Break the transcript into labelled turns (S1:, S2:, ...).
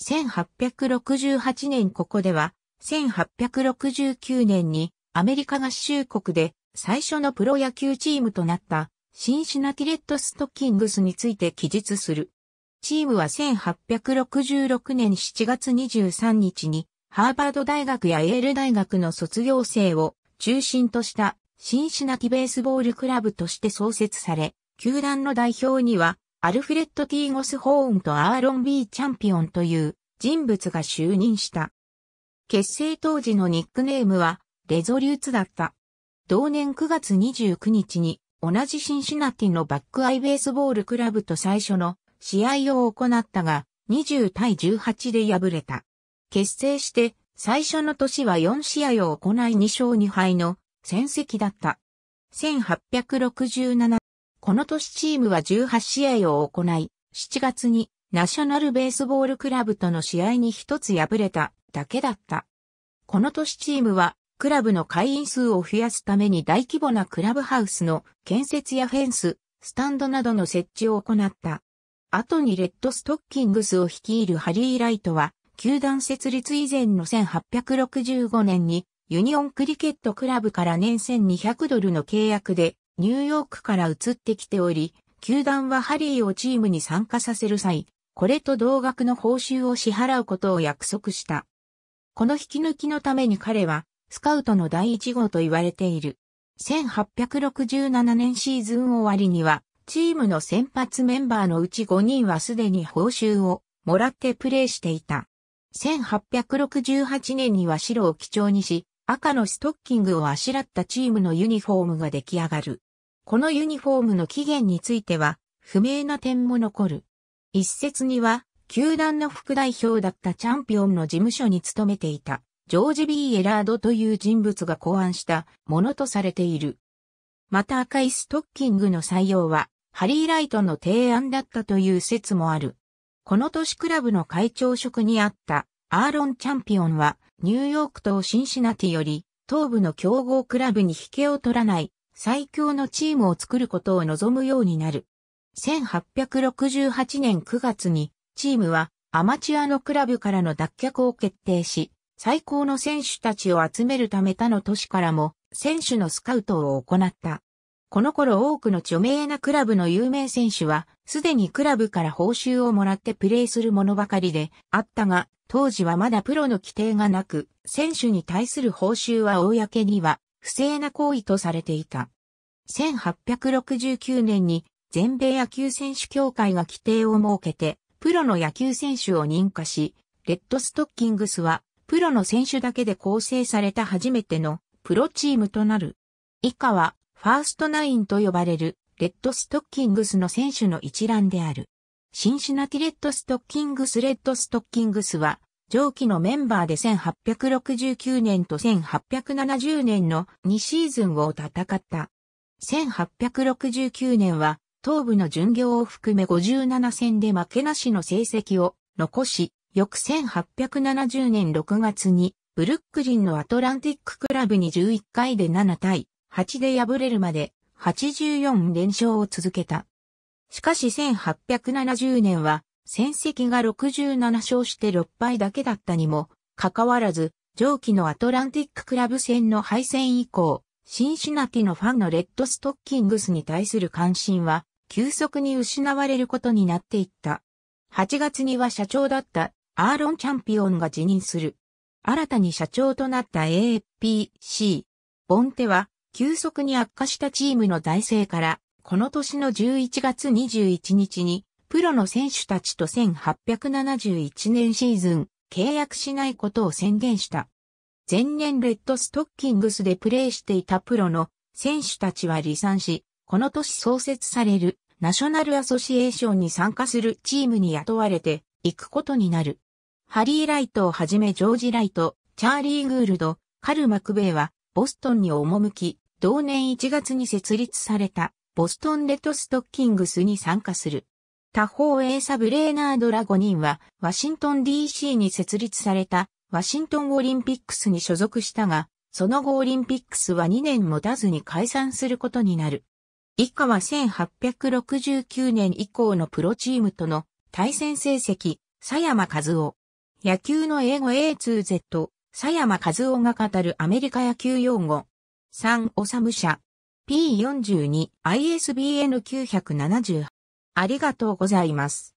S1: 1868年ここでは、1869年にアメリカ合衆国で最初のプロ野球チームとなったシンシナティレッドストッキングスについて記述する。チームは1866年7月23日にハーバード大学やエール大学の卒業生を中心としたシンシナティベースボールクラブとして創設され、球団の代表にはアルフレッド・ティーゴス・ホーンとアーロン・ B・ チャンピオンという人物が就任した。結成当時のニックネームはレゾリューツだった。同年9月29日に同じシンシナティのバックアイベースボールクラブと最初の試合を行ったが20対18で敗れた。結成して最初の年は4試合を行い2勝2敗の戦績だった。1867この年チームは18試合を行い、7月にナショナルベースボールクラブとの試合に一つ敗れただけだった。この年チームはクラブの会員数を増やすために大規模なクラブハウスの建設やフェンス、スタンドなどの設置を行った。後にレッドストッキングスを率いるハリー・ライトは、球団設立以前の1865年にユニオンクリケットクラブから年1200ドルの契約でニューヨークから移ってきており、球団はハリーをチームに参加させる際、これと同額の報酬を支払うことを約束した。この引き抜きのために彼は、スカウトの第一号と言われている。1867年シーズン終わりには、チームの先発メンバーのうち5人はすでに報酬をもらってプレーしていた。1868年には白を基調にし、赤のストッキングをあしらったチームのユニフォームが出来上がる。このユニフォームの起源については、不明な点も残る。一説には、球団の副代表だったチャンピオンの事務所に勤めていた、ジョージ・ビー・エラードという人物が考案したものとされている。また赤いストッキングの採用は、ハリー・ライトの提案だったという説もある。この年クラブの会長職にあったアーロン・チャンピオンは、ニューヨークとシンシナティより、東部の強豪クラブに引けを取らない最強のチームを作ることを望むようになる。1868年9月に、チームはアマチュアのクラブからの脱却を決定し、最高の選手たちを集めるため他の都市からも選手のスカウトを行った。この頃多くの著名なクラブの有名選手は、すでにクラブから報酬をもらってプレーするものばかりであったが、当時はまだプロの規定がなく、選手に対する報酬は公には不正な行為とされていた。1869年に全米野球選手協会が規定を設けて、プロの野球選手を認可し、レッドストッキングスは、プロの選手だけで構成された初めてのプロチームとなる。以下は、ファーストナインと呼ばれる、レッドストッキングスの選手の一覧である。シンシナティレッドストッキングスレッドストッキングスは、上記のメンバーで1869年と1870年の2シーズンを戦った。1869年は東部の巡業を含め57戦で負けなしの成績を残し、翌1870年6月にブルックリンのアトランティッククラブに11回で7対8で敗れるまで84連勝を続けた。しかし1870年は戦績が67勝して6敗だけだったにも、かかわらず、上記のアトランティッククラブ戦の敗戦以降、シンシナティのファンのレッドストッキングスに対する関心は、急速に失われることになっていった。8月には社長だったアーロン・チャンピオンが辞任する。新たに社長となった AFPC。ボンテは、急速に悪化したチームの財政から、この年の11月21日に、プロの選手たちと1871年シーズン、契約しないことを宣言した。前年レッドストッキングスでプレーしていたプロの選手たちは離散し、この年創設されるナショナルアソシエーションに参加するチームに雇われて行くことになる。ハリー・ライトをはじめジョージ・ライト、チャーリー・グールド、カル・マクベイはボストンに赴き、同年1月に設立されたボストンレッドストッキングスに参加する。他方エーサ・ブレーナードら5人は、ワシントン DC に設立された、ワシントンオリンピックスに所属したが、その後オリンピックスは2年もたずに解散することになる。以下は1869年以降のプロチームとの対戦成績、佐山和夫。野球の英語 A2Z、佐山和夫が語るアメリカ野球用語。3、おさむ社。P42、ISBN978。ありがとうございます。